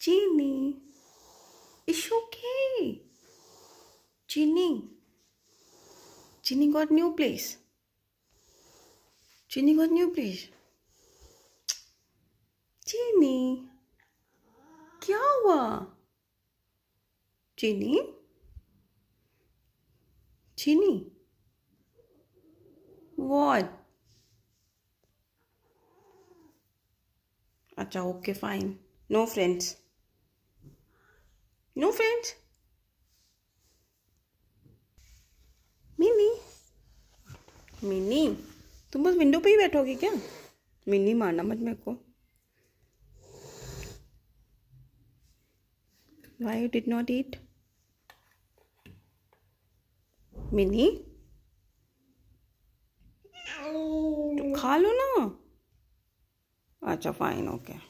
Genie, it's okay. Genie, Genie got new place. Genie got new place. Genie, kya हुआ? Genie, Genie, what? Acha okay fine. No friends. No friends Mini Mini तुम बस window पे ही बैठोगी क्या mini मारना मत मेरे को why you did not eat Mini खा लो ना अच्छा फाइन ओके okay.